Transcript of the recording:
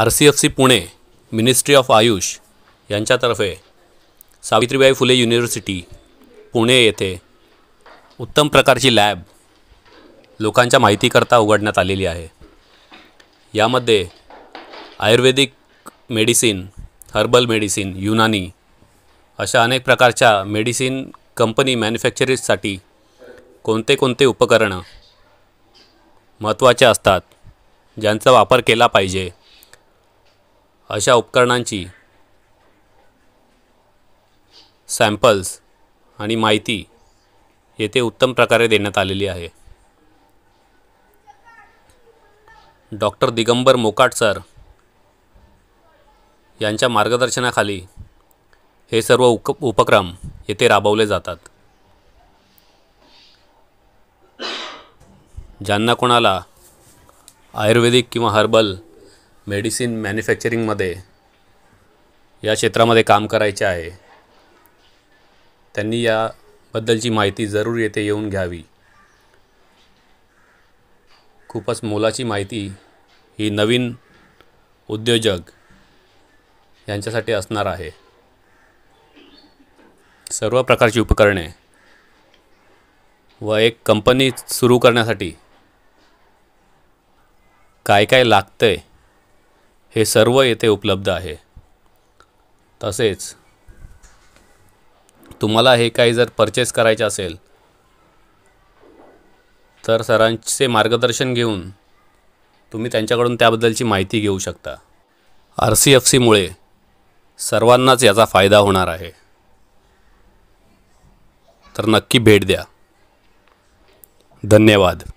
R C F C Pune ministry of AYUSH यांच्यातर्फे सावित्रीबाई फुले university Pune येथे उत्तम प्रकारची लॅब लोकांच्या माहितीकरता उघडण्यात आलेली आहे यामध्ये Ayurvedic medicine herbal medicine Unani अशा अनेक प्रकारच्या मेडिसिन कंपनी मॅन्युफॅक्चरिंगसाठी कोणते कोणते उपकरणं महत्त्वाचे असतात ज्यांचा वापर केला पाहिजे अशा उपकरणांची सॅम्पल्स आणि माहिती येथे उत्तम प्रकारे देण्यात आलेली आहे डॉक्टर दिगंबर मोकाट सर यांच्या मार्गदर्शनाखाली हे सर्व उप उपक्रम येथे राबवले जातात ज्यांना कोणाला आयुर्वेदिक किंवा हर्बल मेडिसिन मॅन्युफॅक्चरिंगमध्ये या क्षेत्रामध्ये काम करायचे आहे त्यांनी याबद्दलची माहिती जरूर येथे येऊन घ्यावी खूपच मोलाची माहिती ही नवीन उद्योजक यांच्यासाठी असणार आहे सर्व प्रकारची उपकरणे व एक कंपनी सुरू करण्यासाठी काय काय लागतं आहे हे सर्व येथे उपलब्ध आहे तसेच तुम्हाला हे काही जर परचेस करायचे असेल तर सरांचे मार्गदर्शन घेऊन तुम्ही त्यांच्याकडून त्याबद्दलची माहिती घेऊ शकता आर सी एफ सीमुळे सर्वांनाच याचा फायदा होणार आहे तर नक्की भेट द्या धन्यवाद